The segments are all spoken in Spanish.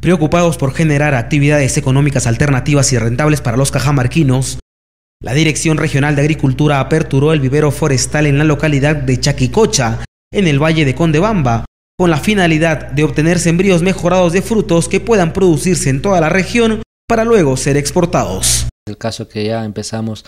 Preocupados por generar actividades económicas alternativas y rentables para los cajamarquinos, la Dirección Regional de Agricultura aperturó el vivero forestal en la localidad de Chaquicocha, en el Valle de Condebamba, con la finalidad de obtener sembríos mejorados de frutos que puedan producirse en toda la región para luego ser exportados. El caso que ya empezamos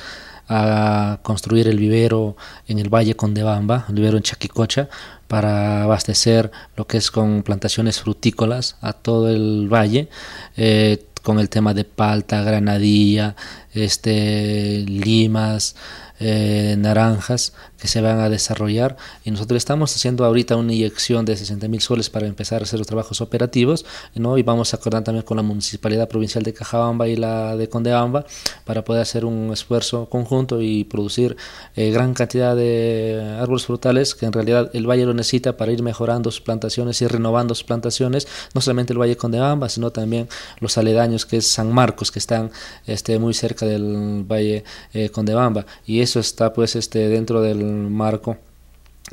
a construir el vivero en el Valle Condebamba, el vivero en Chaquicocha, para abastecer lo que es con plantaciones frutícolas a todo el valle. Eh, con el tema de palta, granadilla, este, limas, eh, naranjas que se van a desarrollar y nosotros estamos haciendo ahorita una inyección de 60 mil soles para empezar a hacer los trabajos operativos ¿no? y vamos a acordar también con la Municipalidad Provincial de Cajabamba y la de Condebamba para poder hacer un esfuerzo conjunto y producir eh, gran cantidad de árboles frutales que en realidad el valle lo necesita para ir mejorando sus plantaciones y renovando sus plantaciones, no solamente el valle Condebamba sino también los aledaños que es San Marcos, que están este, muy cerca del valle eh, Condebamba. Y es eso está pues este, dentro del marco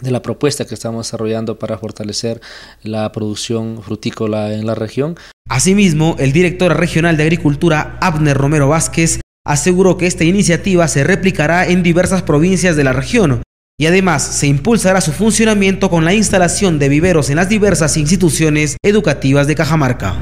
de la propuesta que estamos desarrollando para fortalecer la producción frutícola en la región. Asimismo, el director regional de Agricultura, Abner Romero Vázquez, aseguró que esta iniciativa se replicará en diversas provincias de la región y además se impulsará su funcionamiento con la instalación de viveros en las diversas instituciones educativas de Cajamarca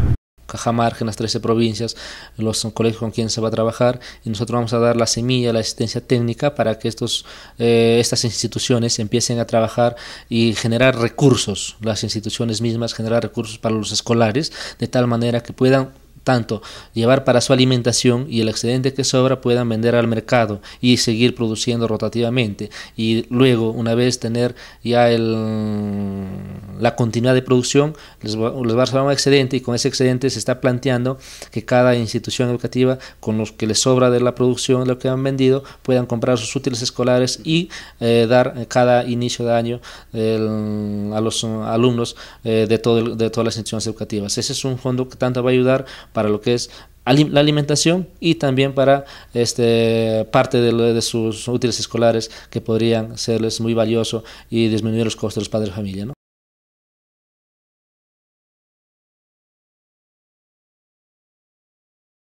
caja en las 13 provincias, los colegios con quienes se va a trabajar y nosotros vamos a dar la semilla, la asistencia técnica para que estos, eh, estas instituciones empiecen a trabajar y generar recursos, las instituciones mismas generar recursos para los escolares, de tal manera que puedan tanto llevar para su alimentación y el excedente que sobra puedan vender al mercado y seguir produciendo rotativamente y luego una vez tener ya el la continuidad de producción, les va, les va a dar un excedente y con ese excedente se está planteando que cada institución educativa con los que les sobra de la producción, de lo que han vendido, puedan comprar sus útiles escolares y eh, dar eh, cada inicio de año a los eh, alumnos de, todo de todas las instituciones educativas. Ese es un fondo que tanto va a ayudar para lo que es la alimentación y también para este, parte de, sus útiles escolares que podrían serles muy valioso y disminuir los costos de los padres de familia.